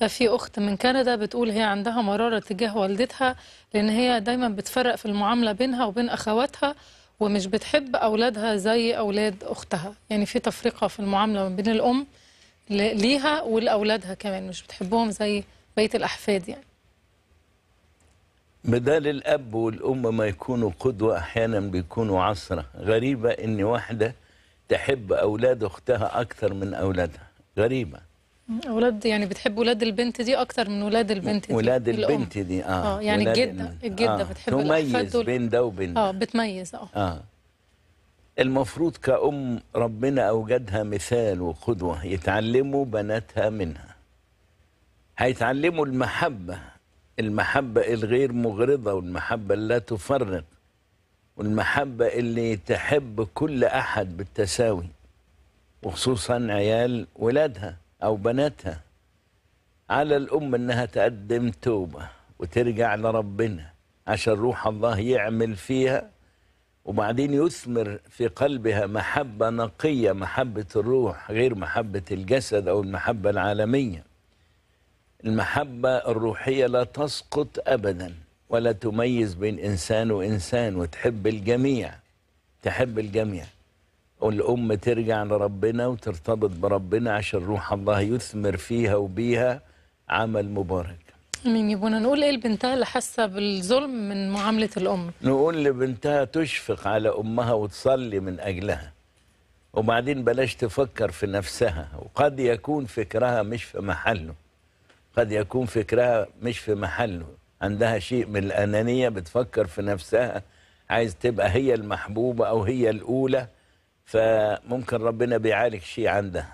في اخت من كندا بتقول هي عندها مراره تجاه والدتها لان هي دايما بتفرق في المعامله بينها وبين اخواتها ومش بتحب اولادها زي اولاد اختها يعني في تفرقه في المعامله ما بين الام ليها ولاولادها كمان مش بتحبهم زي بقيه الاحفاد يعني بدال الاب والام ما يكونوا قدوه احيانا بيكونوا عصره غريبه ان واحده تحب اولاد اختها اكثر من اولادها غريبه اولاد يعني بتحب ولاد البنت دي اكتر من ولاد البنت دي ولاد البنت دي اه, آه يعني الجده الجده آه بتحب تميز بين ده وبين اه بتميز اه اه المفروض كأم ربنا أوجدها مثال وقدوة يتعلموا بناتها منها هيتعلموا المحبة المحبة الغير مغرضة والمحبة لا تفرق والمحبة اللي تحب كل أحد بالتساوي وخصوصا عيال ولادها أو بناتها على الأم أنها تقدم توبة وترجع لربنا عشان روح الله يعمل فيها وبعدين يثمر في قلبها محبة نقية محبة الروح غير محبة الجسد أو المحبة العالمية المحبة الروحية لا تسقط أبدا ولا تميز بين إنسان وإنسان وتحب الجميع تحب الجميع الأم ترجع لربنا وترتبط بربنا عشان روح الله يثمر فيها وبيها عمل مبارك مين يبونا نقول ايه لبنتها اللي حاسه بالظلم من معامله الام نقول لبنتها تشفق على امها وتصلي من اجلها وبعدين بلاش تفكر في نفسها وقد يكون فكرها مش في محله قد يكون فكرها مش في محله عندها شيء من الانانيه بتفكر في نفسها عايز تبقى هي المحبوبه او هي الاولى فممكن ربنا بيعالج شيء عنده